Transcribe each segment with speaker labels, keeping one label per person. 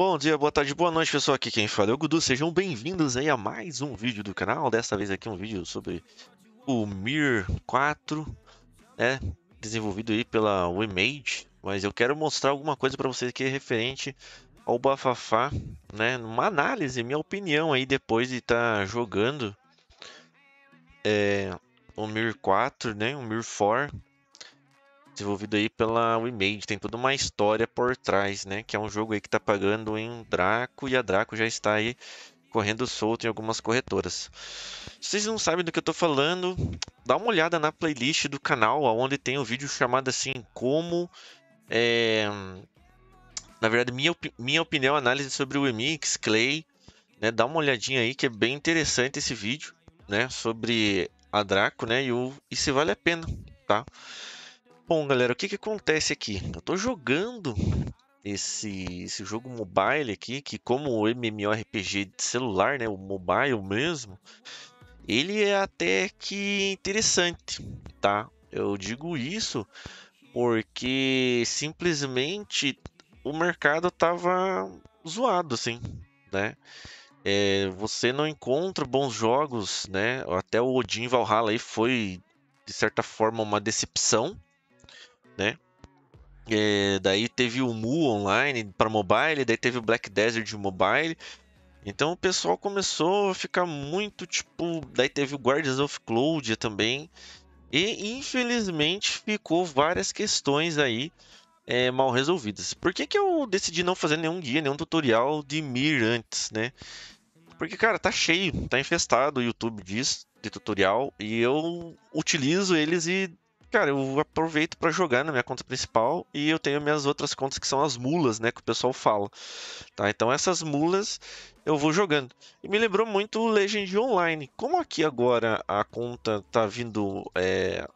Speaker 1: Bom dia, boa tarde, boa noite, pessoal. Aqui quem fala é o Gudu. Sejam bem-vindos aí a mais um vídeo do canal. Dessa vez aqui um vídeo sobre o Mir 4, né? Desenvolvido aí pela WeMade. Mas eu quero mostrar alguma coisa para vocês que é referente ao Bafafá, né? Uma análise, minha opinião aí depois de estar tá jogando é, o Mir 4, né? O Mir 4 desenvolvido aí pela WeMade, tem toda uma história por trás, né? Que é um jogo aí que tá pagando em Draco e a Draco já está aí correndo solto em algumas corretoras. Se vocês não sabem do que eu tô falando, dá uma olhada na playlist do canal, onde tem um vídeo chamado assim como é... na verdade minha, op... minha opinião, análise sobre o Emix Clay, né? Dá uma olhadinha aí que é bem interessante esse vídeo, né, sobre a Draco, né, e o e se vale a pena, tá? Bom, galera, o que, que acontece aqui? Eu estou jogando esse, esse jogo mobile aqui, que como o MMORPG de celular, né, o mobile mesmo, ele é até que interessante, tá? Eu digo isso porque simplesmente o mercado tava zoado, assim, né? É, você não encontra bons jogos, né? Até o Odin Valhalla aí foi, de certa forma, uma decepção, né? É, daí teve o Mu online para mobile, daí teve o Black Desert mobile. Então o pessoal começou a ficar muito tipo. Daí teve o Guardians of Cloud também. E infelizmente ficou várias questões aí é, mal resolvidas. Por que, que eu decidi não fazer nenhum guia, nenhum tutorial de Mir antes, né? Porque, cara, tá cheio, tá infestado o YouTube disso, de tutorial, e eu utilizo eles e cara, eu aproveito para jogar na minha conta principal e eu tenho minhas outras contas que são as mulas, né, que o pessoal fala. Tá? Então essas mulas eu vou jogando. E me lembrou muito o Legend Online. Como aqui agora a conta tá vindo é,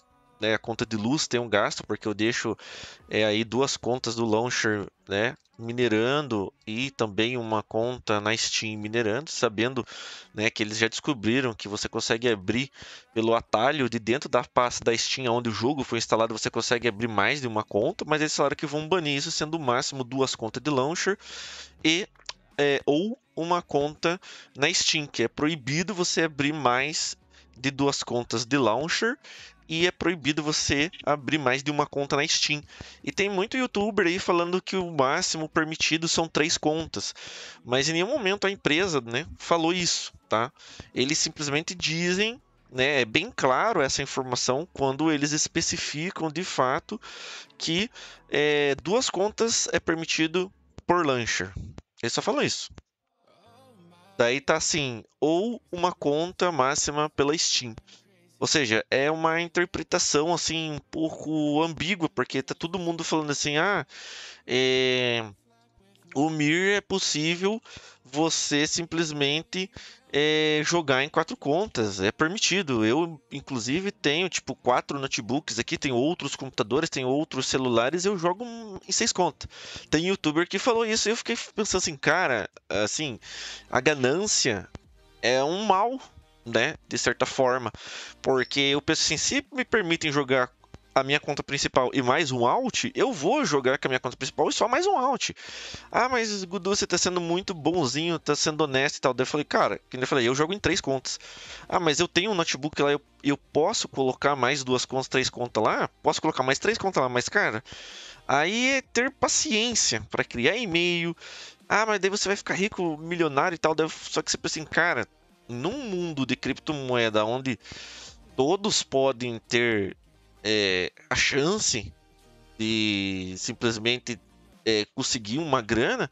Speaker 1: né, a conta de luz tem um gasto, porque eu deixo é, aí duas contas do launcher, né? minerando e também uma conta na Steam minerando, sabendo né, que eles já descobriram que você consegue abrir pelo atalho de dentro da pasta da Steam onde o jogo foi instalado, você consegue abrir mais de uma conta, mas eles falaram que vão banir isso, sendo o máximo duas contas de launcher e é, ou uma conta na Steam, que é proibido você abrir mais de duas contas de launcher e é proibido você abrir mais de uma conta na Steam. E tem muito youtuber aí falando que o máximo permitido são três contas, mas em nenhum momento a empresa né, falou isso, tá? Eles simplesmente dizem. Né, é bem claro essa informação quando eles especificam de fato que é, duas contas é permitido por launcher. Eles só falam isso. Daí tá assim, ou uma conta máxima pela Steam. Ou seja, é uma interpretação assim um pouco ambígua, porque tá todo mundo falando assim, ah, é... o Mir é possível você simplesmente é, jogar em quatro contas, é permitido. Eu, inclusive, tenho tipo quatro notebooks aqui, tem outros computadores, tem outros celulares, eu jogo em seis contas. Tem youtuber que falou isso e eu fiquei pensando assim, cara, assim, a ganância é um mal né? De certa forma. Porque eu penso assim, se me permitem jogar a minha conta principal e mais um alt, eu vou jogar com a minha conta principal e só mais um alt. Ah, mas Gudu, você tá sendo muito bonzinho, tá sendo honesto e tal. Daí eu falei, cara, que eu falei, eu jogo em três contas. Ah, mas eu tenho um notebook lá, eu, eu posso colocar mais duas contas, três contas lá? Posso colocar mais três contas lá, mas cara, aí é ter paciência para criar e-mail. Ah, mas daí você vai ficar rico, milionário e tal. Daí, só que você pensa assim, cara, num mundo de criptomoeda onde todos podem ter é, a chance de simplesmente é, conseguir uma grana,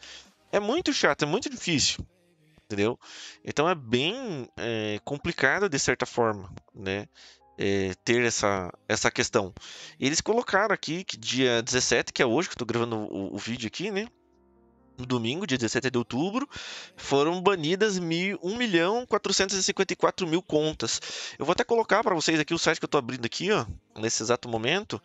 Speaker 1: é muito chato, é muito difícil, entendeu? Então é bem é, complicado de certa forma, né? É, ter essa, essa questão. Eles colocaram aqui que dia 17, que é hoje que eu tô gravando o, o vídeo aqui, né? no domingo, dia 17 de outubro, foram banidas 1 milhão 454 mil contas. Eu vou até colocar para vocês aqui o site que eu estou abrindo aqui, ó, nesse exato momento,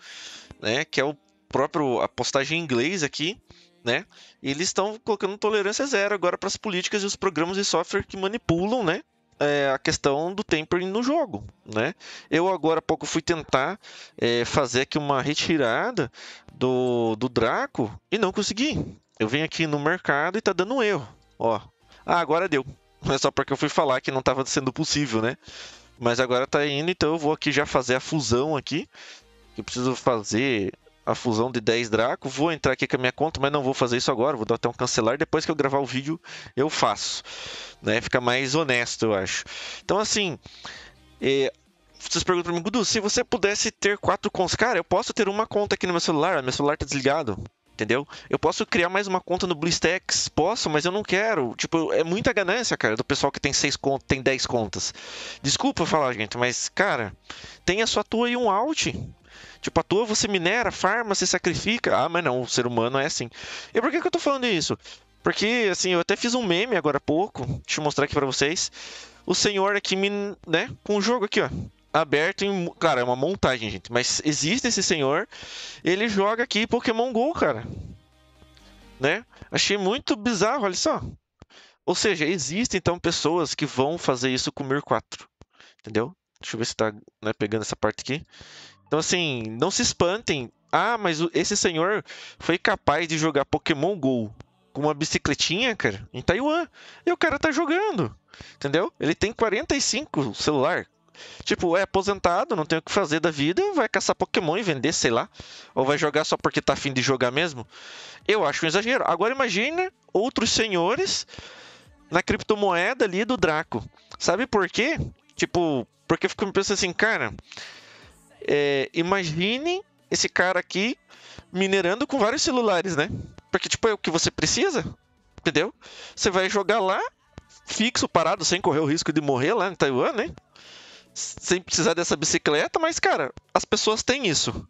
Speaker 1: né, que é o próprio a postagem em inglês aqui, né? Eles estão colocando tolerância zero agora para as políticas e os programas de software que manipulam, né? É a questão do tempering no jogo, né? Eu agora há pouco fui tentar é, fazer aqui uma retirada do, do Draco e não consegui. Eu venho aqui no mercado e tá dando um erro. Ó. Ah, agora deu. Não é só porque eu fui falar que não estava sendo possível, né? Mas agora tá indo, então eu vou aqui já fazer a fusão aqui. Eu preciso fazer a fusão de 10 Draco. Vou entrar aqui com a minha conta, mas não vou fazer isso agora. Vou dar até um cancelar. Depois que eu gravar o vídeo, eu faço. Né? Fica mais honesto, eu acho. Então, assim. É... Vocês perguntam pra mim, Gudu, se você pudesse ter quatro contas. Cara, eu posso ter uma conta aqui no meu celular. Meu celular tá desligado entendeu? Eu posso criar mais uma conta no BlueStacks, posso, mas eu não quero. Tipo, é muita ganância, cara, do pessoal que tem seis contas, tem 10 contas. Desculpa falar, gente, mas cara, tem a sua tua e um alt. Tipo, a toa você minera, farma, se sacrifica. Ah, mas não, o ser humano é assim. E por que, que eu tô falando isso? Porque, assim, eu até fiz um meme agora há pouco. Deixa eu mostrar aqui pra vocês. O senhor aqui, né, com o jogo aqui, ó aberto em. Cara, é uma montagem, gente. Mas existe esse senhor. Ele joga aqui Pokémon GO, cara. Né? Achei muito bizarro, olha só. Ou seja, existem então pessoas que vão fazer isso com o Mir 4. Entendeu? Deixa eu ver se tá né, pegando essa parte aqui. Então, assim, não se espantem. Ah, mas esse senhor foi capaz de jogar Pokémon GO com uma bicicletinha, cara, em Taiwan. E o cara tá jogando. Entendeu? Ele tem 45 celular, Tipo, é aposentado, não tem o que fazer da vida, vai caçar Pokémon e vender, sei lá. Ou vai jogar só porque tá afim de jogar mesmo. Eu acho um exagero. Agora imagine outros senhores na criptomoeda ali do Draco. Sabe por quê? Tipo, porque eu fico me pensando assim, cara. É, imagine esse cara aqui minerando com vários celulares, né? Porque, tipo, é o que você precisa, entendeu? Você vai jogar lá, fixo, parado, sem correr o risco de morrer lá em Taiwan, né? sem precisar dessa bicicleta, mas, cara, as pessoas têm isso.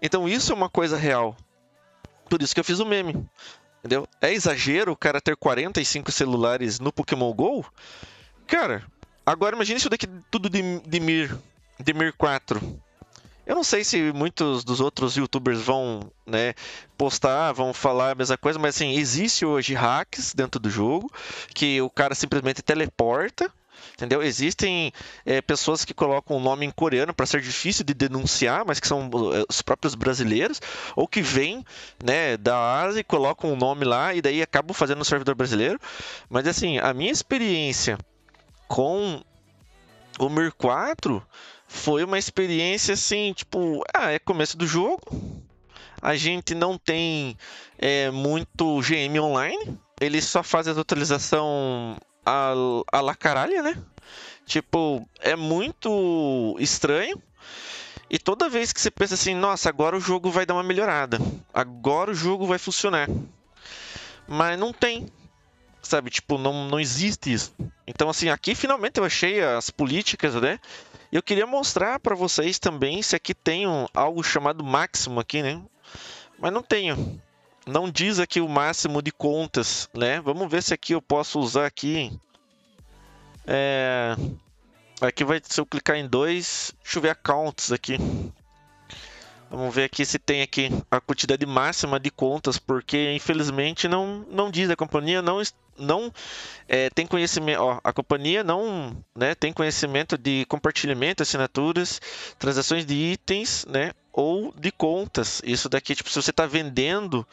Speaker 1: Então isso é uma coisa real. Por isso que eu fiz o meme. Entendeu? É exagero o cara ter 45 celulares no Pokémon GO? Cara, agora imagine isso daqui tudo de, de Mir, de Mir 4. Eu não sei se muitos dos outros youtubers vão né, postar, vão falar a mesma coisa, mas assim, existe hoje hacks dentro do jogo que o cara simplesmente teleporta entendeu? Existem é, pessoas que colocam o nome em coreano para ser difícil de denunciar, mas que são é, os próprios brasileiros, ou que vêm né, da Ásia e colocam o nome lá e daí acabam fazendo no servidor brasileiro. Mas assim, a minha experiência com o Mir 4 foi uma experiência assim, tipo, ah, é começo do jogo. A gente não tem é, muito GM online. Eles só fazem a atualização a, a la caralha, né? Tipo, é muito estranho. E toda vez que você pensa assim, nossa, agora o jogo vai dar uma melhorada, agora o jogo vai funcionar. Mas não tem, sabe? Tipo, não, não existe isso. Então, assim, aqui finalmente eu achei as políticas, né? E eu queria mostrar para vocês também se aqui tem um, algo chamado máximo aqui, né? Mas não tenho não diz aqui o máximo de contas, né? Vamos ver se aqui eu posso usar aqui. É... Aqui vai, se eu clicar em dois, deixa eu ver accounts aqui. Vamos ver aqui se tem aqui a quantidade máxima de contas, porque infelizmente não, não diz, a companhia não, não é, tem conhecimento, ó, a companhia não né, tem conhecimento de compartilhamento, assinaturas, transações de itens, né, ou de contas. Isso daqui, tipo, se você tá vendendo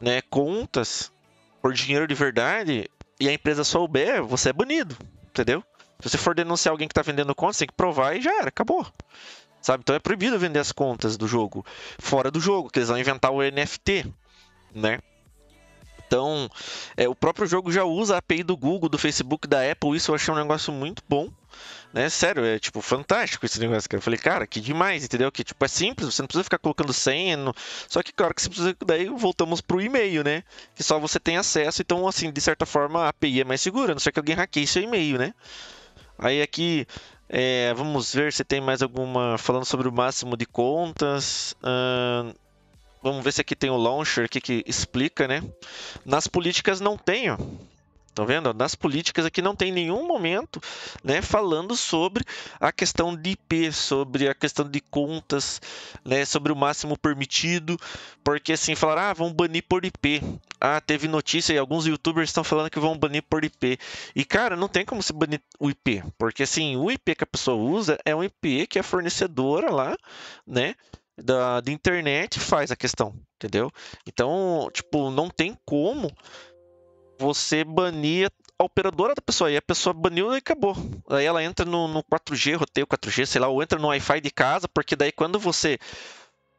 Speaker 1: né, contas por dinheiro de verdade e a empresa souber, você é banido, entendeu? Se você for denunciar alguém que tá vendendo contas, tem que provar e já era, acabou. Sabe? Então é proibido vender as contas do jogo fora do jogo, que eles vão inventar o NFT, né? Então, é, o próprio jogo já usa a API do Google, do Facebook, da Apple. Isso eu achei um negócio muito bom, né? Sério, é tipo fantástico esse negócio, cara. Eu falei, cara, que demais, entendeu? Que tipo é simples, você não precisa ficar colocando senha. No... Só que claro que você precisa, daí voltamos pro e-mail, né? Que só você tem acesso, então assim, de certa forma a API é mais segura, a não ser que alguém hackeie seu e-mail, né? Aí aqui é, vamos ver se tem mais alguma falando sobre o máximo de contas. Uh, vamos ver se aqui tem o launcher aqui que explica, né? Nas políticas não tenho. Estão tá vendo? Nas políticas aqui não tem nenhum momento né, falando sobre a questão de IP, sobre a questão de contas, né, sobre o máximo permitido, porque assim falaram, ah, vão banir por IP. Ah, teve notícia e alguns youtubers estão falando que vão banir por IP. E cara, não tem como se banir o IP, porque assim, o IP que a pessoa usa é um IP que a fornecedora lá, né, da, da internet faz a questão, entendeu? Então, tipo, não tem como você bania a operadora da pessoa. E a pessoa baniu e acabou. aí ela entra no, no 4G, roteio 4G, sei lá, ou entra no Wi-Fi de casa, porque daí quando você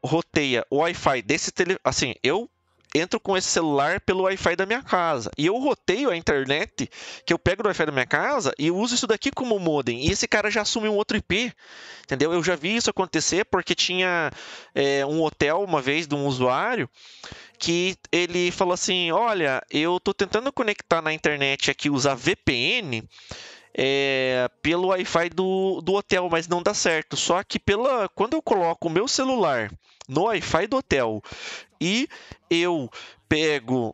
Speaker 1: roteia o Wi-Fi desse telefone. Assim, eu entro com esse celular pelo Wi-Fi da minha casa. E eu roteio a internet que eu pego do Wi-Fi da minha casa e uso isso daqui como modem. E esse cara já assume um outro IP, entendeu? Eu já vi isso acontecer porque tinha é, um hotel uma vez de um usuário que ele falou assim: Olha, eu tô tentando conectar na internet aqui, usar VPN é, pelo Wi-Fi do, do hotel, mas não dá certo. Só que pela quando eu coloco o meu celular no Wi-Fi do hotel e eu pego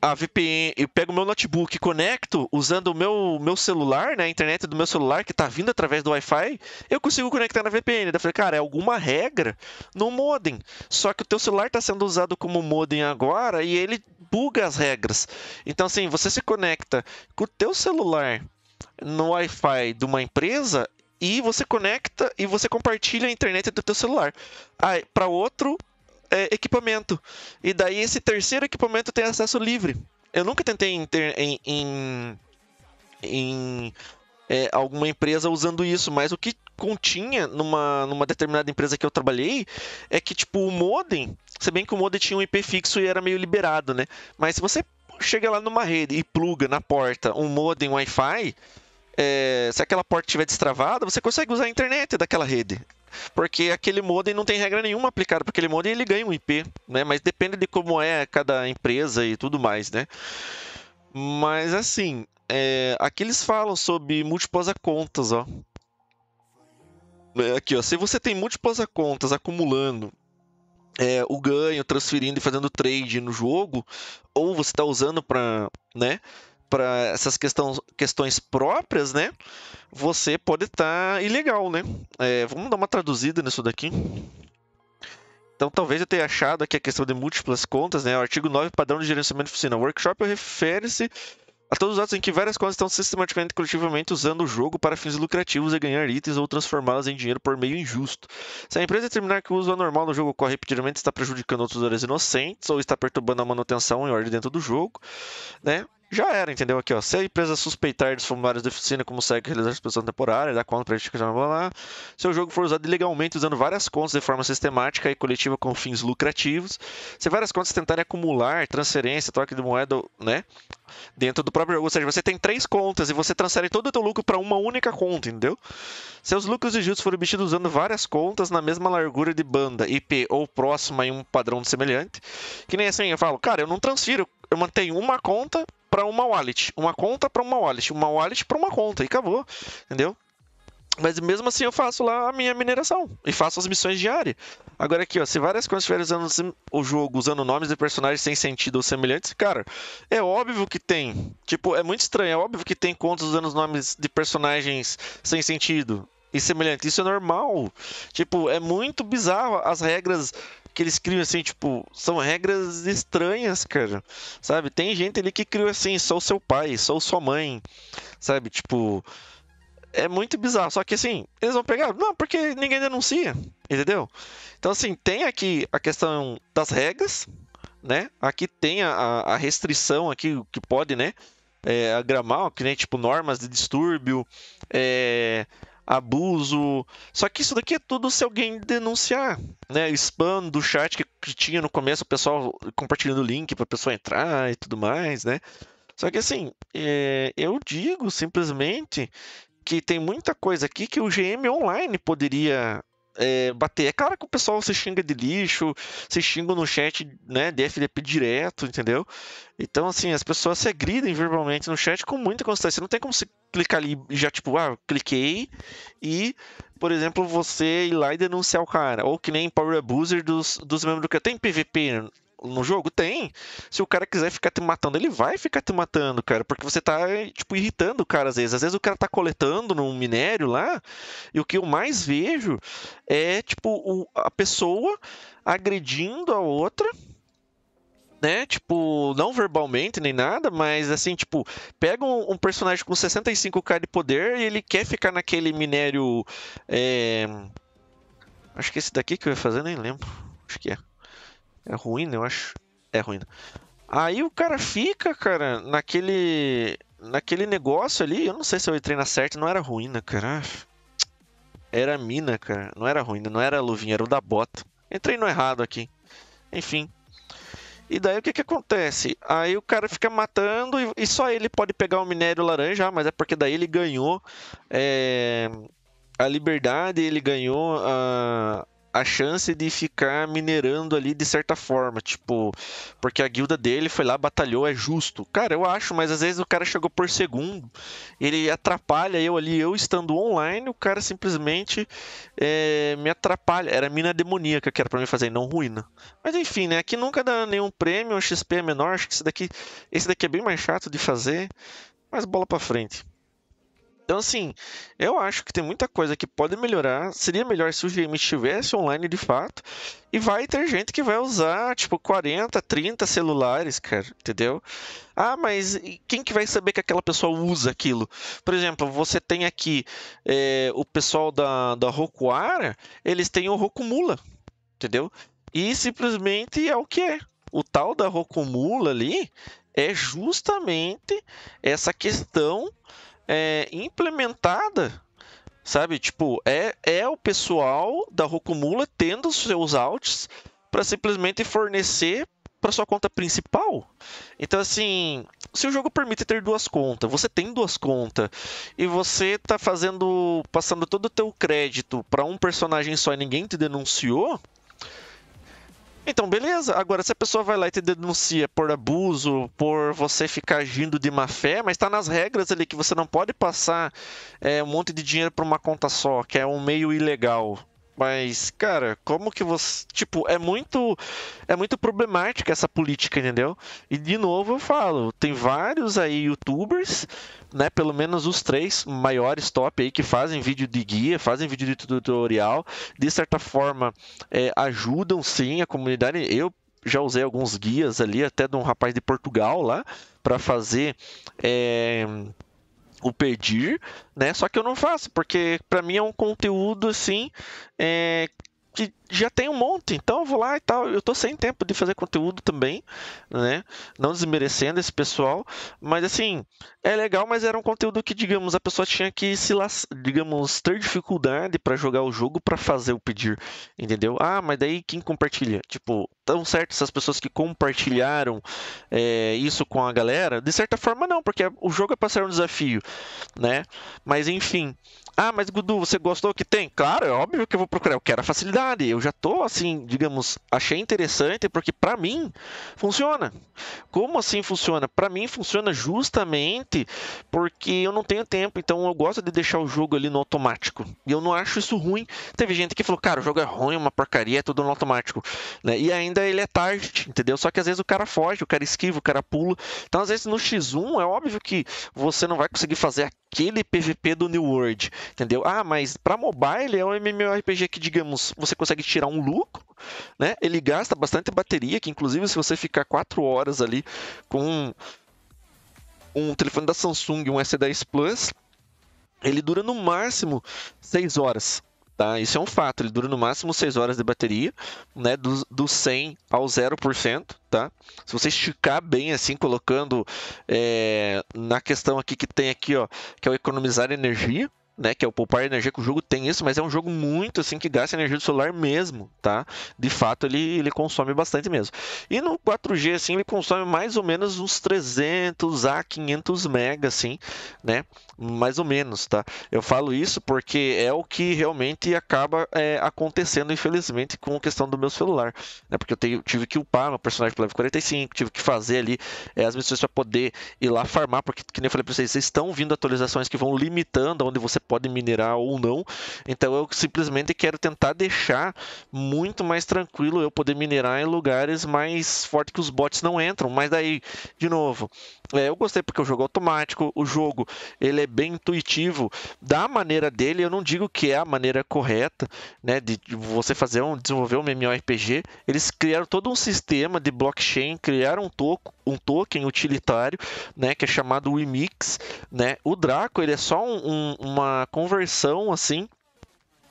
Speaker 1: a VPN, eu pego meu notebook e conecto usando o meu, meu celular, né, a internet do meu celular que está vindo através do Wi-Fi, eu consigo conectar na VPN. eu falei, cara, é alguma regra no modem. Só que o teu celular está sendo usado como modem agora e ele buga as regras. Então assim, você se conecta com o teu celular no Wi-Fi de uma empresa e você conecta e você compartilha a internet do teu celular para outro é, equipamento. E daí esse terceiro equipamento tem acesso livre. Eu nunca tentei em, em, em é, alguma empresa usando isso, mas o que continha numa, numa determinada empresa que eu trabalhei é que, tipo, o modem, se bem que o modem tinha um IP fixo e era meio liberado, né? Mas se você chega lá numa rede e pluga na porta um modem Wi-Fi, é, se aquela porta estiver destravada, você consegue usar a internet daquela rede. Porque aquele modem não tem regra nenhuma aplicada para aquele modem, ele ganha um IP, né? Mas depende de como é cada empresa e tudo mais, né? Mas assim, é, aqui eles falam sobre múltiplas contas, ó. É, aqui, ó, se você tem múltiplas contas acumulando é, o ganho transferindo e fazendo trade no jogo, ou você está usando para né, essas questão, questões próprias, né? Você pode estar tá ilegal, né? É, vamos dar uma traduzida nisso daqui. Então, talvez eu tenha achado aqui a questão de múltiplas contas, né? O artigo 9, padrão de gerenciamento de oficina. Workshop refere-se a todos os atos em que várias coisas estão sistematicamente e coletivamente usando o jogo para fins lucrativos e ganhar itens ou transformá-las em dinheiro por meio injusto. Se a empresa determinar que o uso anormal do jogo ocorre repetidamente, está prejudicando outros usuários inocentes ou está perturbando a manutenção em ordem dentro do jogo, né? já era, entendeu? Aqui, ó. Se a empresa suspeitar dos formulários da oficina como segue realizar a suspensão temporária, dá conta para a lá. Se o jogo for usado ilegalmente usando várias contas de forma sistemática e coletiva com fins lucrativos, se várias contas tentarem acumular transferência, troca de moeda, né? Dentro do próprio jogo, ou seja, você tem três contas e você transfere todo o seu lucro para uma única conta, entendeu? Seus lucros e juros foram obtidos usando várias contas na mesma largura de banda, IP ou próxima em um padrão semelhante, que nem assim eu falo, cara, eu não transfiro, eu mantenho uma conta para uma wallet, uma conta para uma wallet, uma wallet para uma conta e acabou, entendeu? Mas mesmo assim eu faço lá a minha mineração e faço as missões diárias. Agora aqui, ó, se várias coisas estiverem usando o jogo usando nomes de personagens sem sentido ou semelhantes, cara, é óbvio que tem. Tipo, é muito estranho, é óbvio que tem contas usando os nomes de personagens sem sentido e semelhantes. Isso é normal. Tipo, é muito bizarro as regras que eles criam assim, tipo, são regras estranhas, cara. Sabe? Tem gente ali que criou assim, sou seu pai, sou sua mãe, sabe? Tipo, é muito bizarro. Só que assim, eles vão pegar, não, porque ninguém denuncia, entendeu? Então, assim, tem aqui a questão das regras, né? Aqui tem a, a restrição aqui que pode, né? É, agramar, que nem tipo normas de distúrbio, é, abuso. Só que isso daqui é tudo se alguém denunciar, né? Spam do chat que, tinha no começo, o pessoal compartilhando o link para pessoa entrar e tudo mais, né? Só que assim, é, eu digo simplesmente que tem muita coisa aqui que o GM online poderia é, bater. É claro que o pessoal se xinga de lixo, se xinga no chat né, de FDP direto, entendeu? Então, assim, as pessoas se agridem verbalmente no chat com muita constância. Não tem como se clicar ali e já, tipo, ah, cliquei e, por exemplo, você ir lá e denunciar o cara. Ou que nem Power Abuser dos, dos membros do que tem PVP no jogo? Tem. Se o cara quiser ficar te matando, ele vai ficar te matando, cara. Porque você tá, tipo, irritando o cara às vezes. Às vezes o cara tá coletando num minério lá. E o que eu mais vejo é, tipo, o, a pessoa agredindo a outra né? Tipo, não verbalmente nem nada, mas assim, tipo, pega um, um, personagem com 65k de poder e ele quer ficar naquele minério. É... Acho que é esse daqui que eu ia fazer, nem lembro. Acho que é. É ruim, né? eu acho. É ruim. Aí o cara fica, cara, naquele. Naquele negócio ali, eu não sei se eu entrei na certa, não era ruína, né, cara. Era mina, cara. Não era ruína, né? não era luvinha, era o da bota. Entrei no errado aqui. Enfim. E daí o que que acontece? Aí o cara fica matando e, e só ele pode pegar o minério laranja, ah, mas é porque daí ele ganhou é, a liberdade, ele ganhou a, a chance de ficar minerando ali de certa forma, tipo, porque a guilda dele foi lá, batalhou, é justo. Cara, eu acho, mas às vezes o cara chegou por segundo, ele atrapalha eu ali, eu estando online, o cara simplesmente é, me atrapalha. Era mina demoníaca que era pra mim fazer, não ruína. Mas enfim, né, aqui nunca dá nenhum prêmio, o XP é menor, acho que esse daqui, esse daqui é bem mais chato de fazer, mas bola pra frente. Então, assim, eu acho que tem muita coisa que pode melhorar. Seria melhor se o GM estivesse online de fato. E vai ter gente que vai usar, tipo, 40, 30 celulares, cara, entendeu? Ah, mas quem que vai saber que aquela pessoa usa aquilo? Por exemplo, você tem aqui é, o pessoal da, da Rokuara, eles têm o Rokumula, entendeu? E simplesmente é o que é. O tal da Rokumula ali é justamente essa questão é, implementada, sabe? Tipo, é, é o pessoal da Rocumula tendo seus outs para simplesmente fornecer para sua conta principal. Então, assim, se o jogo permite ter duas contas, você tem duas contas e você tá fazendo, passando todo o teu crédito para um personagem só e ninguém te denunciou, então, beleza. Agora, se a pessoa vai lá e te denuncia por abuso, por você ficar agindo de má fé, mas está nas regras ali que você não pode passar é, um monte de dinheiro para uma conta só, que é um meio ilegal. Mas, cara, como que você. Tipo, é muito. É muito problemática essa política, entendeu? E de novo eu falo, tem vários aí youtubers, né? Pelo menos os três maiores top aí que fazem vídeo de guia, fazem vídeo de tutorial. De certa forma, é, ajudam sim a comunidade. Eu já usei alguns guias ali, até de um rapaz de Portugal lá, para fazer. É o pedir, né? Só que eu não faço, porque para mim é um conteúdo assim é, que já tem um monte, então eu vou lá e tal. Eu tô sem tempo de fazer conteúdo também, né? Não desmerecendo esse pessoal, mas assim, é legal, mas era um conteúdo que, digamos, a pessoa tinha que se, digamos, ter dificuldade para jogar o jogo para fazer o pedir, entendeu? Ah, mas daí quem compartilha? Tipo, tão certo essas pessoas que compartilharam é, isso com a galera? De certa forma, não, porque o jogo é passar um desafio, né? Mas enfim, ah, mas Gudu, você gostou que tem? Claro, é óbvio que eu vou procurar. Eu quero a facilidade. Eu já tô assim, digamos, achei interessante porque para mim funciona. Como assim funciona? Para mim funciona justamente porque eu não tenho tempo, então eu gosto de deixar o jogo ali no automático. E eu não acho isso ruim. Teve gente que falou, cara, o jogo é ruim, é uma porcaria, é tudo no automático, né? E ainda ele é target, entendeu? Só que às vezes o cara foge, o cara esquiva, o cara pula. Então às vezes no X1 é óbvio que você não vai conseguir fazer aquele PVP do New World entendeu? Ah, mas para mobile é um MMORPG que, digamos, você consegue tirar um lucro, né? Ele gasta bastante bateria, que inclusive se você ficar 4 horas ali com um telefone da Samsung, um S10 Plus, ele dura no máximo 6 horas. Tá? Isso é um fato, ele dura no máximo 6 horas de bateria, né? do, do 100 ao 0%. Tá? Se você esticar bem, assim, colocando é, na questão aqui que tem aqui, ó, que é o economizar energia, né, que é o poupar energia que o jogo tem isso, mas é um jogo muito assim que gasta energia do celular mesmo, tá? De fato, ele, ele consome bastante mesmo. E no 4G assim, ele consome mais ou menos uns 300 a 500 mega assim, né? Mais ou menos, tá? Eu falo isso porque é o que realmente acaba é, acontecendo infelizmente com a questão do meu celular, né? Porque eu tenho, tive que upar meu personagem pro level 45, tive que fazer ali é, as missões para poder ir lá farmar, porque que nem eu falei para vocês, vocês estão vindo atualizações que vão limitando onde você pode minerar ou não. Então eu simplesmente quero tentar deixar muito mais tranquilo eu poder minerar em lugares mais fortes que os bots não entram. Mas daí, de novo, é, eu gostei porque o é jogo é automático, o jogo ele é bem intuitivo da maneira dele. Eu não digo que é a maneira correta, né, de você fazer um desenvolver um MMORPG. Eles criaram todo um sistema de blockchain, criaram um, to um token utilitário, né, que é chamado Wimix, né. O Draco ele é só um, um, uma conversão assim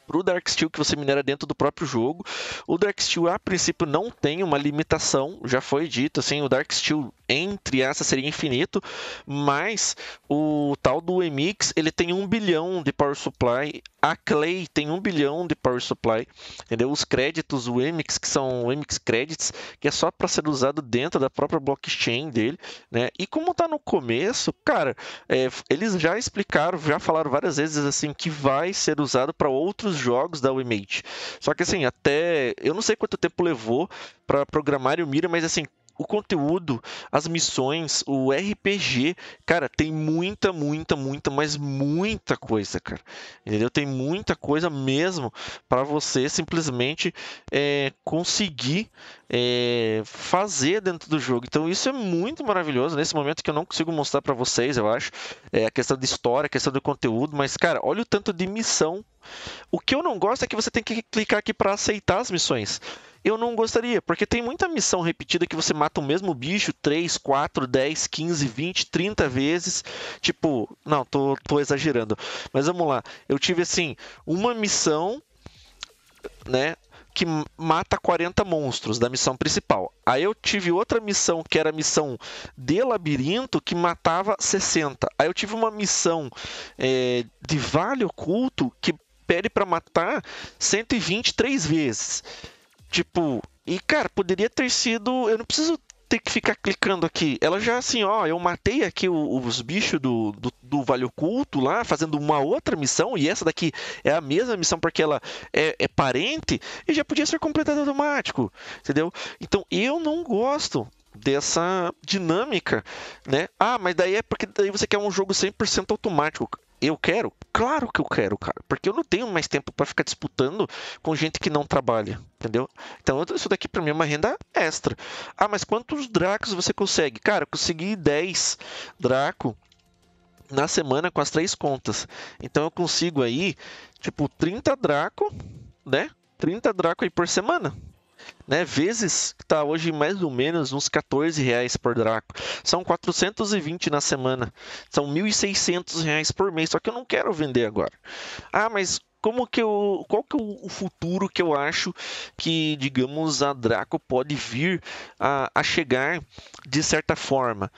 Speaker 1: para o Darksteel que você minera dentro do próprio jogo. O Darksteel, a princípio, não tem uma limitação, já foi dito, assim, o Darksteel entre essas seria infinito, mas o tal do Emix, ele tem um bilhão de power supply a Clay tem um bilhão de Power Supply, entendeu? Os créditos, o Emix, que são Emix Credits, que é só para ser usado dentro da própria blockchain dele, né? E como tá no começo, cara, é, eles já explicaram, já falaram várias vezes assim que vai ser usado para outros jogos da Wemate. Só que assim, até eu não sei quanto tempo levou para programar o Mira, mas assim, o conteúdo, as missões, o RPG, cara, tem muita, muita, muita, mas muita coisa, cara. Entendeu? Tem muita coisa mesmo para você simplesmente é, conseguir é, fazer dentro do jogo. Então isso é muito maravilhoso nesse momento que eu não consigo mostrar para vocês, eu acho. É a questão de história, a questão do conteúdo, mas cara, olha o tanto de missão. O que eu não gosto é que você tem que clicar aqui para aceitar as missões eu não gostaria, porque tem muita missão repetida que você mata o mesmo bicho 3, 4, 10, 15, 20, 30 vezes. Tipo, não, tô, tô exagerando. Mas vamos lá. Eu tive assim, uma missão, né? que mata 40 monstros da missão principal. Aí eu tive outra missão que era a missão de labirinto que matava 60. Aí eu tive uma missão é, de vale oculto que pede para matar 123 vezes. Tipo, e cara, poderia ter sido. Eu não preciso ter que ficar clicando aqui. Ela já assim, ó, eu matei aqui os bichos do, do, do Vale Oculto lá, fazendo uma outra missão, e essa daqui é a mesma missão porque ela é, é parente, e já podia ser completada automático, entendeu? Então eu não gosto dessa dinâmica, né? Ah, mas daí é porque daí você quer um jogo 100% automático. Eu quero? Claro que eu quero, cara. Porque eu não tenho mais tempo para ficar disputando com gente que não trabalha, entendeu? Então, isso daqui para mim é uma renda extra. Ah, mas quantos dracos você consegue? Cara, eu consegui 10 draco na semana com as três contas. Então, eu consigo aí, tipo, 30 draco, né? 30 draco aí por semana né, vezes está hoje mais ou menos uns 14 reais por Draco. São 420 na semana, são 1.600 reais por mês, só que eu não quero vender agora. Ah, mas como que eu, qual que é o futuro que eu acho que, digamos, a Draco pode vir a, a chegar de certa forma?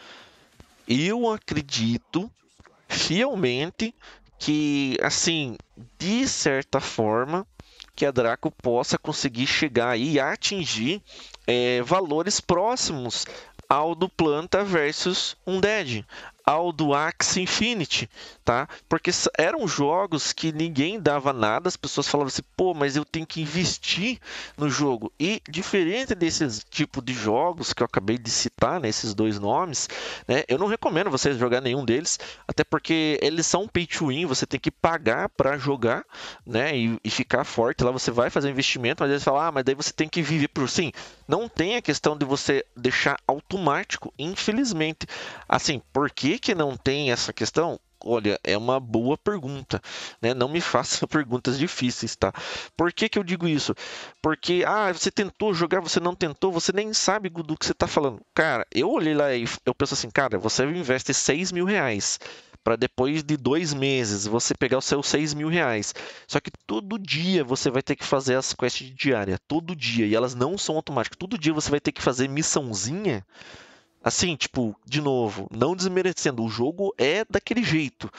Speaker 1: Eu acredito fielmente que, assim, de certa forma, que a Draco possa conseguir chegar e atingir é, valores próximos ao do Planta versus Undead ao do Axie Infinity, tá? Porque eram jogos que ninguém dava nada, as pessoas falavam assim, pô, mas eu tenho que investir no jogo. E diferente desses tipo de jogos que eu acabei de citar, né, esses dois nomes, né, eu não recomendo vocês jogar nenhum deles, até porque eles são pay to win, você tem que pagar para jogar, né, e, e, ficar forte lá, você vai fazer um investimento, mas eles falam, ah, mas daí você tem que viver por sim. Não tem a questão de você deixar automático, infelizmente. Assim, por que que, que não tem essa questão? Olha, é uma boa pergunta, né? Não me faça perguntas difíceis, tá? Por que, que eu digo isso? Porque, ah, você tentou jogar, você não tentou, você nem sabe do que você tá falando. Cara, eu olhei lá e eu penso assim, cara, você investe 6 mil reais para depois de dois meses você pegar os seus 6 mil reais. Só que todo dia você vai ter que fazer as quests diárias, todo dia, e elas não são automáticas. Todo dia você vai ter que fazer missãozinha Assim, tipo, de novo, não desmerecendo, o jogo é daquele jeito.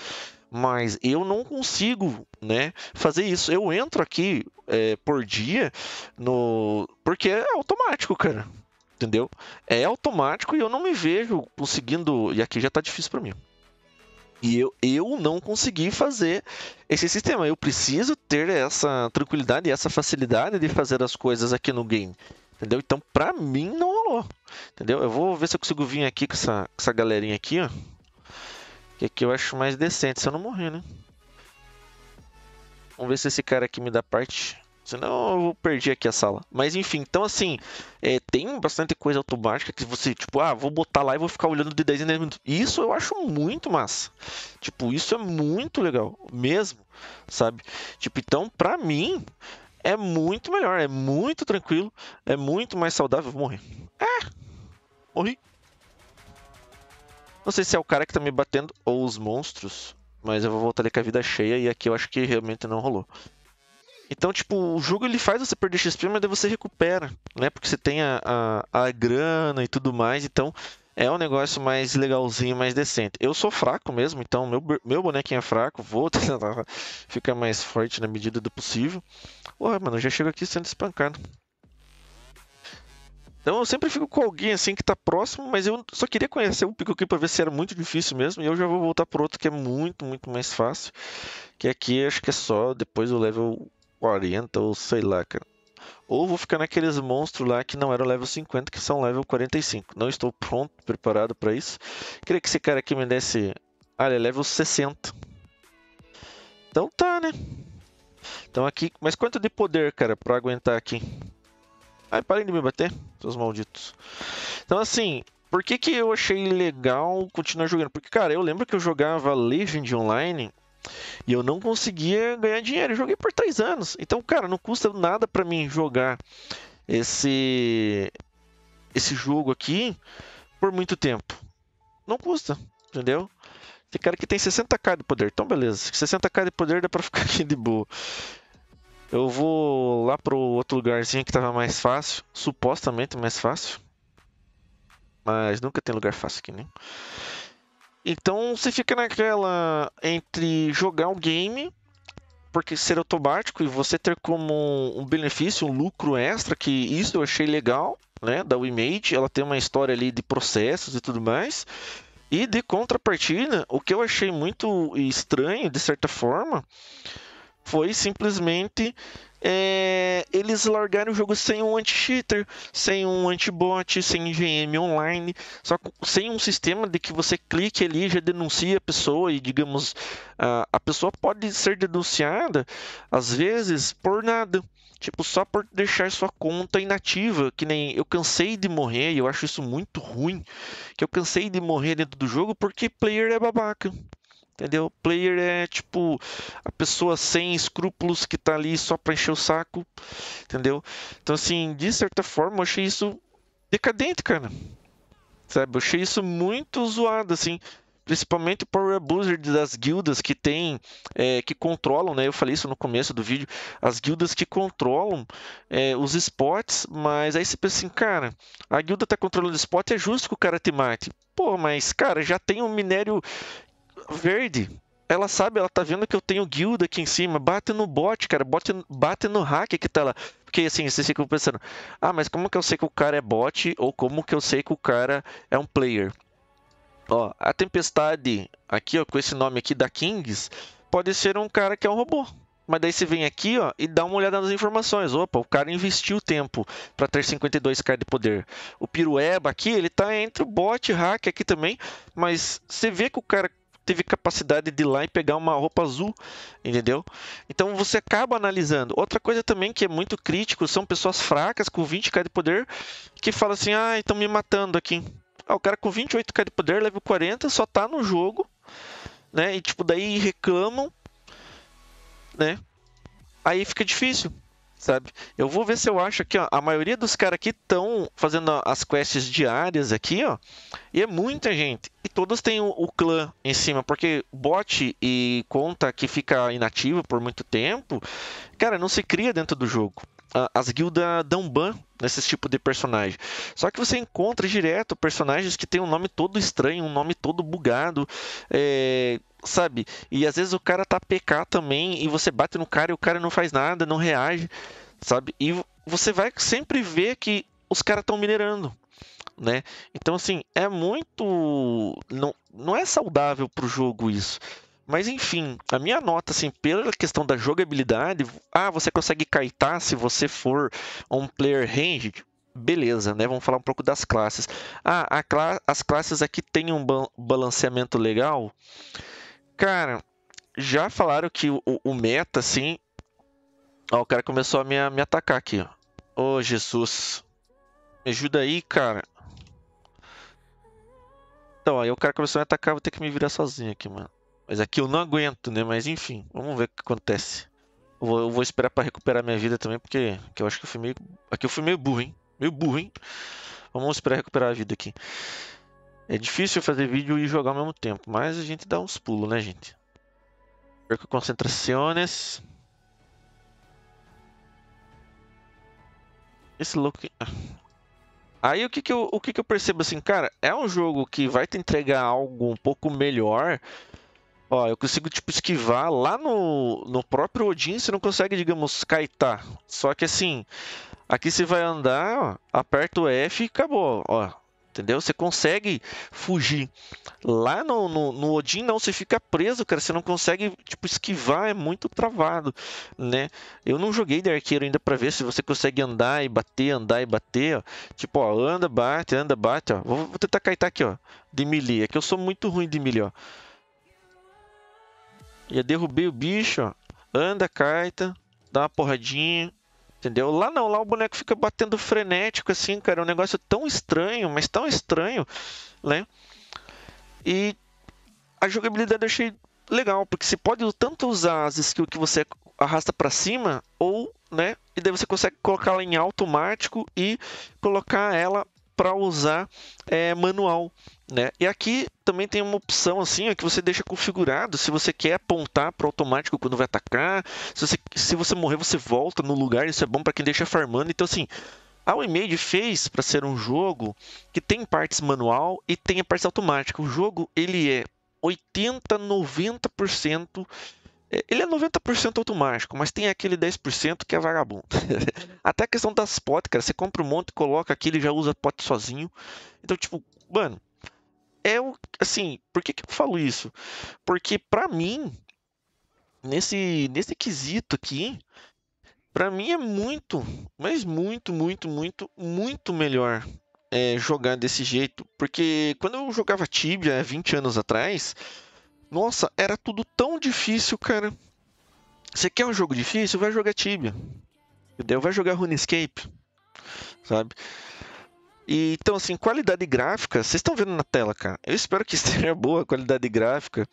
Speaker 1: Mas eu não consigo, né, fazer isso. Eu entro aqui é, por dia no. Porque é automático, cara. Entendeu? É automático e eu não me vejo conseguindo. E aqui já tá difícil para mim. E eu, eu não consegui fazer esse sistema. Eu preciso ter essa tranquilidade e essa facilidade de fazer as coisas aqui no game. Entendeu? Então, pra mim, não rolou. Entendeu? Eu vou ver se eu consigo vir aqui com essa, com essa galerinha aqui, ó. Que aqui eu acho mais decente se eu não morrer, né? Vamos ver se esse cara aqui me dá parte. Senão eu vou perder aqui a sala. Mas enfim, então assim, é, tem bastante coisa automática que você, tipo, ah, vou botar lá e vou ficar olhando de 10 em 10 minutos. Isso eu acho muito massa. Tipo, isso é muito legal mesmo, sabe? Tipo, então pra mim, é muito melhor, é muito tranquilo, é muito mais saudável. Vou morrer. É! Morri. Não sei se é o cara que tá me batendo ou os monstros, mas eu vou voltar ali com a vida cheia e aqui eu acho que realmente não rolou. Então, tipo, o jogo ele faz você perder XP, mas daí você recupera, né? Porque você tem a, a, a grana e tudo mais, então é um negócio mais legalzinho, mais decente. Eu sou fraco mesmo, então meu, meu bonequinho é fraco, vou tentar ficar mais forte na medida do possível. Porra, mano, eu já chego aqui sendo espancado. Então eu sempre fico com alguém assim que tá próximo, mas eu só queria conhecer um pico aqui pra ver se era muito difícil mesmo. E eu já vou voltar para outro que é muito, muito mais fácil. Que aqui é acho que é só depois do level 40 ou sei lá, cara. Ou vou ficar naqueles monstros lá que não eram level 50, que são level 45. Não estou pronto, preparado para isso. Queria que esse cara aqui me desse... Ah, ele é level 60. Então tá, né? Então aqui... Mas quanto de poder, cara, pra aguentar aqui? Ai, parem de me bater, seus malditos. Então assim, por que, que eu achei legal continuar jogando? Porque, cara, eu lembro que eu jogava Legend Online e eu não conseguia ganhar dinheiro. Eu joguei por três anos. Então, cara, não custa nada para mim jogar esse esse jogo aqui por muito tempo. Não custa, entendeu? Tem cara que tem 60k de poder. Então, beleza. 60k de poder dá pra ficar aqui de boa. Eu vou lá pro outro lugarzinho que tava mais fácil. Supostamente mais fácil. Mas nunca tem lugar fácil aqui, né? Então você fica naquela entre jogar o game, porque ser automático e você ter como um benefício, um lucro extra, que isso eu achei legal, né? Da WeMade, ela tem uma história ali de processos e tudo mais. E de contrapartida, o que eu achei muito estranho, de certa forma, foi simplesmente é, eles largaram o jogo sem um anti-cheater, sem um anti-bot, sem GM online, só sem um sistema de que você clique ali já denuncia a pessoa e, digamos, a, a pessoa pode ser denunciada, às vezes, por nada. Tipo, só por deixar sua conta inativa, que nem eu cansei de morrer, e eu acho isso muito ruim, que eu cansei de morrer dentro do jogo porque player é babaca, Entendeu? Player é tipo a pessoa sem escrúpulos que tá ali só pra encher o saco, entendeu? Então, assim, de certa forma, eu achei isso decadente, cara. Sabe? Eu achei isso muito zoado, assim principalmente Power Abuser das guildas que tem, é, que controlam, né? Eu falei isso no começo do vídeo, as guildas que controlam é, os spots, mas aí você pensa assim, cara, a guilda tá controlando o spot, é justo que o cara te mate. Pô, mas cara, já tem um minério verde. Ela sabe, ela tá vendo que eu tenho guilda aqui em cima. Bate no bot, cara. Bate, bate no hack que tá lá. Porque assim, vocês ficam pensando: ah, mas como que eu sei que o cara é bot? Ou como que eu sei que o cara é um player? Ó, a Tempestade, aqui, ó, com esse nome aqui da Kings, pode ser um cara que é um robô. Mas daí você vem aqui ó, e dá uma olhada nas informações. Opa, o cara investiu tempo para ter 52k de poder. O Pirueba aqui, ele tá entre o bot e hack aqui também. Mas você vê que o cara teve capacidade de ir lá e pegar uma roupa azul, entendeu? Então você acaba analisando. Outra coisa também que é muito crítico são pessoas fracas com 20k de poder que falam assim: ah, estão me matando aqui. Ah, o cara com 28k de poder, level 40, só tá no jogo, né? E tipo, daí reclamam, né? Aí fica difícil sabe? Eu vou ver se eu acho aqui, ó, a maioria dos caras aqui estão fazendo as quests diárias aqui, ó, e é muita gente. E todos têm o, o, clã em cima, porque bot e conta que fica inativa por muito tempo, cara, não se cria dentro do jogo as guildas dão ban nesses tipo de personagem. Só que você encontra direto personagens que tem um nome todo estranho, um nome todo bugado, é, sabe? E às vezes o cara tá PK também e você bate no cara e o cara não faz nada, não reage, sabe? E você vai sempre ver que os caras estão minerando. Né? Então, assim, é muito. Não, não é saudável pro jogo isso. Mas enfim, a minha nota, assim, pela questão da jogabilidade, ah, você consegue kaitar se você for um player ranged? Beleza, né? Vamos falar um pouco das classes. Ah, cla as classes aqui têm um ba balanceamento legal. Cara, já falaram que o, o, meta, assim. Ó, o cara começou a me, a me atacar aqui, ó. Ô, oh, Jesus. Me ajuda aí, cara. Então, aí o cara começou a me atacar, vou ter que me virar sozinho aqui, mano. Mas aqui eu não aguento, né? Mas enfim, vamos ver o que acontece. Eu vou, eu vou esperar para recuperar minha vida também, porque, porque eu acho que eu fui meio. Aqui eu fui meio burro, hein? Meio burro, hein? Vamos esperar recuperar a vida aqui. É difícil fazer vídeo e jogar ao mesmo tempo, mas a gente dá uns pulos, né, gente? Perco concentrações. Esse louco. Aí o que que eu, o que que eu percebo assim, cara, é um jogo que vai te entregar algo um pouco melhor, Ó, eu consigo, tipo, esquivar lá no, no próprio Odin, você não consegue, digamos, kaitar. Só que assim, aqui você vai andar, ó, aperta o F e acabou, ó. Entendeu? Você consegue fugir. Lá no, no, no, Odin, não, você fica preso, cara. Você não consegue, tipo, esquivar, é muito travado, né? Eu não joguei de arqueiro ainda para ver se você consegue andar e bater, andar e bater, ó. Tipo, ó, anda, bate, anda, bate, ó. Vou, vou tentar kaitar aqui, ó, de melee. É que eu sou muito ruim de melee, ó. Já derrubei o bicho, anda, caita, dá uma porradinha, entendeu? Lá não, lá o boneco fica batendo frenético, assim, cara. É um negócio tão estranho, mas tão estranho, né? E a jogabilidade eu achei legal, porque você pode tanto usar as skills que você arrasta para cima, ou, né? E daí você consegue colocar ela em automático e colocar ela para usar é, manual, né? E aqui também tem uma opção assim, ó, que você deixa configurado se você quer apontar para automático quando vai atacar. Se você, se você morrer, você volta no lugar. Isso é bom para quem deixa farmando. Então, assim, a Waymaid fez para ser um jogo que tem partes manual e tem a parte automática. O jogo ele é 80, 90%. É, ele é 90% automático, mas tem aquele 10% que é vagabundo. Até a questão das potes, cara. Você compra um monte, coloca aqui, ele já usa pote sozinho. Então, tipo, mano, é o. Assim, por que, que eu falo isso? Porque, para mim, nesse, nesse quesito aqui, para mim é muito, mas muito, muito, muito, muito melhor é, jogar desse jeito. Porque quando eu jogava Tibia 20 anos atrás, nossa, era tudo tão difícil, cara. Você quer um jogo difícil? Vai jogar Tibia. Entendeu? Vai jogar RuneScape. Sabe? E, então, assim, qualidade gráfica, vocês estão vendo na tela, cara. Eu espero que esteja boa a qualidade gráfica,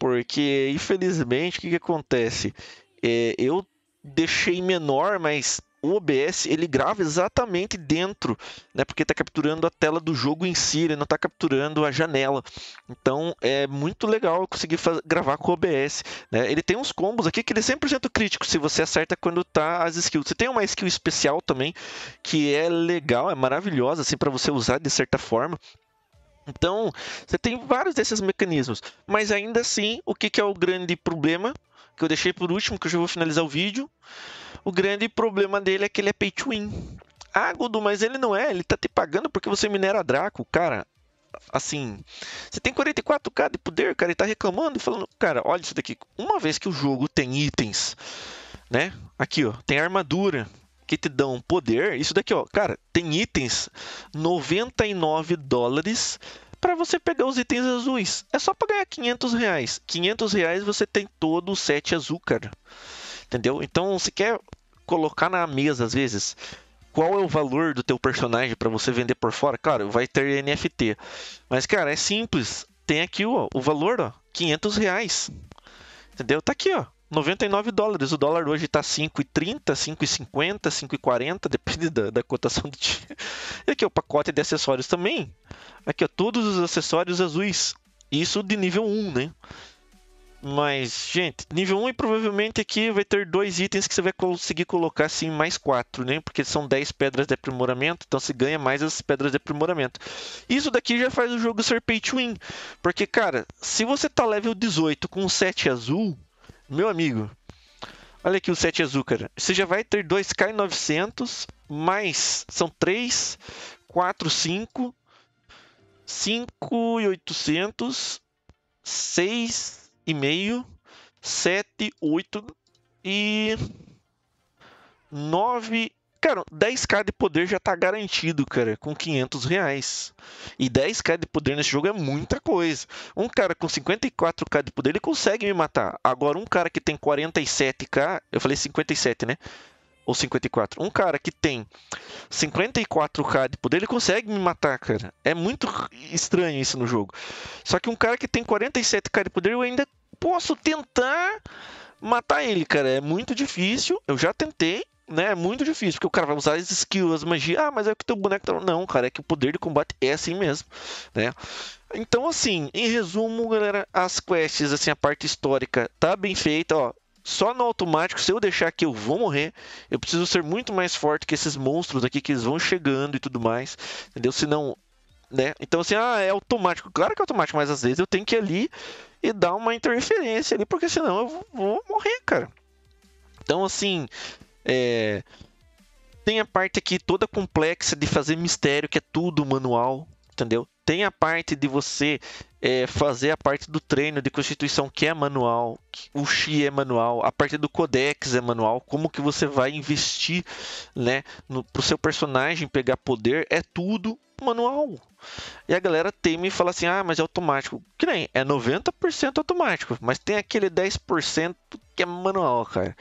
Speaker 1: porque, infelizmente, o que, que acontece? É, eu deixei menor, mas o OBS ele grava exatamente dentro, né? Porque está capturando a tela do jogo em si, ele não está capturando a janela. Então é muito legal conseguir gravar com o OBS. Né? Ele tem uns combos aqui que ele é 100% crítico se você acerta quando tá as skills. Você tem uma skill especial também que é legal, é maravilhosa assim para você usar de certa forma. Então, você tem vários desses mecanismos, mas ainda assim, o que, que é o grande problema que eu deixei por último, que eu já vou finalizar o vídeo, o grande problema dele é que ele é pay to win. Ah, mas ele não é, ele tá te pagando porque você minera Draco, cara. Assim, você tem 44k de poder, cara, e tá reclamando e falando, cara, olha isso daqui. Uma vez que o jogo tem itens, né? Aqui, ó, tem armadura, que te dão poder. Isso daqui, ó, cara, tem itens 99 dólares para você pegar os itens azuis. É só ganhar 500 reais. 500 reais você tem todo o set azul, cara entendeu? Então você quer colocar na mesa às vezes qual é o valor do teu personagem para você vender por fora? Claro, vai ter NFT, mas cara é simples. Tem aqui ó, o valor, ó, 500 reais, entendeu? Tá aqui ó, 99 dólares. O dólar hoje está 5,30, 5,50, 5,40, depende da, da, cotação do dia. E aqui o pacote de acessórios também. Aqui ó, todos os acessórios azuis. Isso de nível 1, né? Mas, gente, nível 1 e provavelmente aqui vai ter dois itens que você vai conseguir colocar assim mais 4, né? Porque são 10 pedras de aprimoramento, então você ganha mais as pedras de aprimoramento. Isso daqui já faz o jogo ser pay to win, porque cara, se você tá level 18 com 7 azul, meu amigo, olha aqui o 7 azul, cara. Você já vai ter 2k900 mais são 3, 4, 5, 5 e 800, 6 e meio, 7, 8 e 9. Cara, 10k de poder já tá garantido, cara, com 500 reais. E 10k de poder nesse jogo é muita coisa. Um cara com 54k de poder, ele consegue me matar. Agora, um cara que tem 47k, eu falei 57, né? ou 54. Um cara que tem 54k de poder, ele consegue me matar, cara. É muito estranho isso no jogo. Só que um cara que tem 47k de poder, eu ainda posso tentar matar ele, cara. É muito difícil. Eu já tentei, né? É muito difícil, porque o cara vai usar as skills, as magias. Ah, mas é que teu boneco tá... Não, cara, é que o poder de combate é assim mesmo, né? Então, assim, em resumo, galera, as quests, assim, a parte histórica tá bem feita, ó. Só no automático, se eu deixar que eu vou morrer, eu preciso ser muito mais forte que esses monstros aqui que eles vão chegando e tudo mais, entendeu? Senão, né? Então assim, ah, é automático. Claro que é automático, mas às vezes eu tenho que ir ali e dar uma interferência ali, porque senão eu vou, vou morrer, cara. Então assim, é... tem a parte aqui toda complexa de fazer mistério, que é tudo manual, entendeu? tem a parte de você é, fazer a parte do treino de constituição que é manual, o Xi é manual, a parte do Codex é manual, como que você vai investir né, no, pro seu personagem pegar poder, é tudo manual. E a galera teme e fala assim, ah, mas é automático. Que nem, é 90% automático, mas tem aquele 10% que é manual, cara.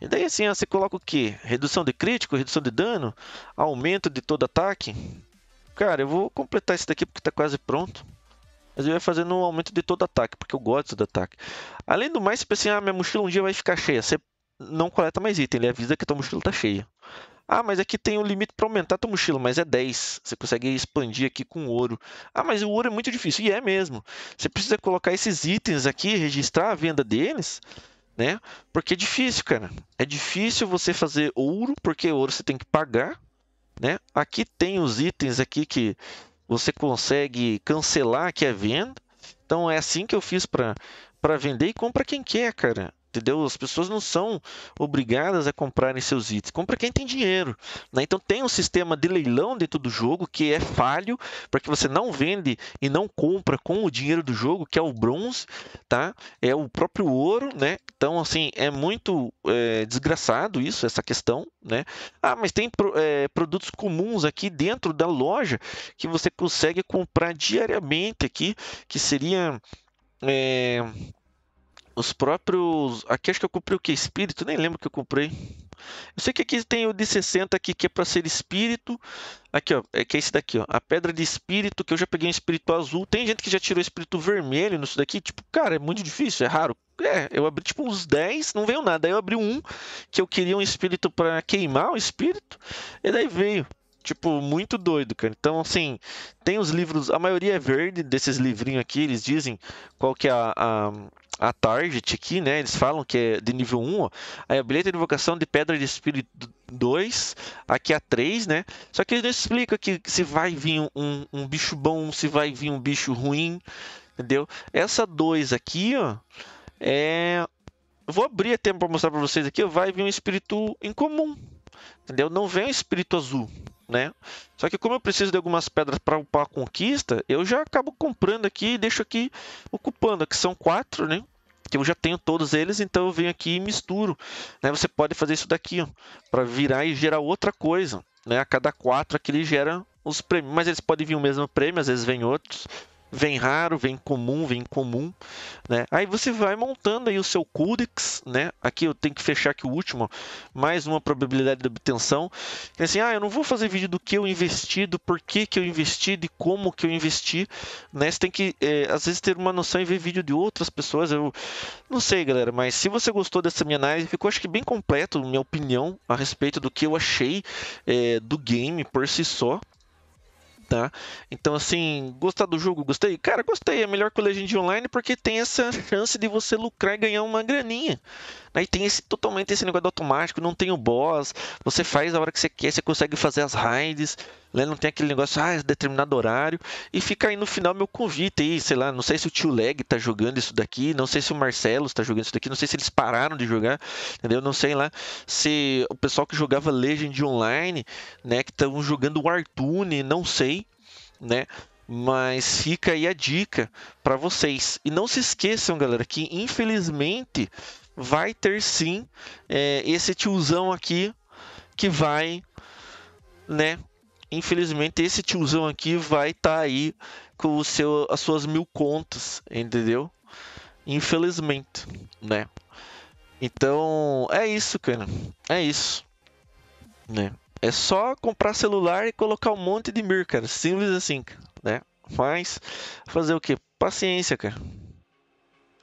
Speaker 1: E daí assim, ó, você coloca o que? Redução de crítico, redução de dano, aumento de todo ataque cara, eu vou completar isso daqui porque tá quase pronto. Mas eu ia fazendo um aumento de todo ataque, porque eu gosto do ataque. Além do mais, você pensa assim, ah, minha mochila um dia vai ficar cheia. Você não coleta mais item, ele avisa que a tua mochila tá cheia. Ah, mas aqui tem um limite para aumentar a tua mochila, mas é 10. Você consegue expandir aqui com ouro. Ah, mas o ouro é muito difícil. E é mesmo. Você precisa colocar esses itens aqui, registrar a venda deles, né? Porque é difícil, cara. É difícil você fazer ouro, porque ouro você tem que pagar. Né? Aqui tem os itens aqui que você consegue cancelar que é venda. Então é assim que eu fiz para vender e compra quem quer, cara entendeu? As pessoas não são obrigadas a comprarem seus itens. Compra quem tem dinheiro, né? Então tem um sistema de leilão dentro do jogo que é falho, para que você não vende e não compra com o dinheiro do jogo, que é o bronze, tá? É o próprio ouro, né? Então assim é muito é, desgraçado isso, essa questão, né? Ah, mas tem é, produtos comuns aqui dentro da loja que você consegue comprar diariamente aqui, que seria é os próprios. Aqui acho que eu comprei o que? Espírito? Nem lembro o que eu comprei. Eu sei que aqui tem o de 60 aqui, que é para ser espírito. Aqui, ó, é que é esse daqui, ó. A pedra de espírito, que eu já peguei um espírito azul. Tem gente que já tirou espírito vermelho nisso daqui. Tipo, cara, é muito difícil, é raro. É, eu abri tipo uns 10, não veio nada. Aí eu abri um que eu queria um espírito para queimar o espírito, e daí veio. Tipo, muito doido, cara. Então, assim, tem os livros, a maioria é verde desses livrinhos aqui, eles dizem qual que é a, a a Target aqui, né? Eles falam que é de nível 1, ó. Aí a bilhete de invocação de Pedra de Espírito 2, aqui a 3, né? Só que eles não explicam que se vai vir um, um bicho bom, se vai vir um bicho ruim, entendeu? Essa 2 aqui, ó, é... Eu vou abrir a até para mostrar para vocês aqui, vai vir um espírito incomum, entendeu? Não vem um espírito azul, né? Só que como eu preciso de algumas pedras para upar a conquista, eu já acabo comprando aqui e deixo aqui ocupando, que são quatro, né? Que eu já tenho todos eles, então eu venho aqui e misturo, né? Você pode fazer isso daqui, para virar e gerar outra coisa, né? A cada quatro aqui ele gera os prêmios, mas eles podem vir o mesmo prêmio, às vezes vem outros, vem raro, vem comum, vem comum, né? Aí você vai montando aí o seu codex, né? Aqui eu tenho que fechar aqui o último, mais uma probabilidade de obtenção. É assim, ah, eu não vou fazer vídeo do que eu investi, do porquê que eu investi, de como que eu investi, né? Você tem que, é, às vezes, ter uma noção e ver vídeo de outras pessoas. Eu não sei, galera, mas se você gostou dessa minha análise, ficou acho que bem completo minha opinião a respeito do que eu achei é, do game por si só, tá? Então, assim, gostar do jogo, gostei? Cara, gostei. É melhor que o Legend Online porque tem essa chance de você lucrar e ganhar uma graninha, Aí né, tem esse, totalmente esse negócio automático, não tem o boss, você faz a hora que você quer, você consegue fazer as raids, né? não tem aquele negócio, ah, é determinado horário. E fica aí no final meu convite aí, sei lá, não sei se o tio Leg tá jogando isso daqui, não sei se o Marcelo está jogando isso daqui, não sei se eles pararam de jogar, entendeu? Não sei lá se o pessoal que jogava Legend Online, né, que estão jogando Wartune, não sei, né? Mas fica aí a dica para vocês. E não se esqueçam, galera, que infelizmente vai ter sim é, esse tiozão aqui que vai, né? Infelizmente, esse tiozão aqui vai estar tá aí com o seu, as suas mil contas, entendeu? Infelizmente, né? Então, é isso, cara. É isso. Né? É só comprar celular e colocar um monte de mir, cara. Simples assim, né? Mas fazer o que? Paciência, cara.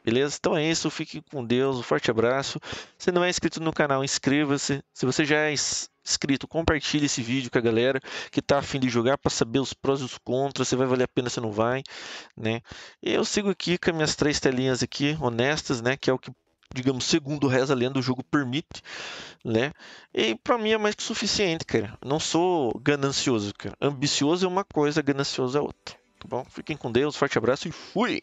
Speaker 1: Beleza? Então é isso. Fiquem com Deus. Um forte abraço. Se não é inscrito no canal, inscreva-se. Se você já é inscrito, compartilhe esse vídeo com a galera que está afim de jogar para saber os prós e os contras, se vai valer a pena, se não vai, né? E eu sigo aqui com minhas três telinhas aqui, honestas, né? Que é o que, digamos, segundo reza lendo o jogo permite, né? E para mim é mais que suficiente, cara. Não sou ganancioso, cara. Ambicioso é uma coisa, ganancioso é outra. Tá bom? Fiquem com Deus, forte abraço e fui!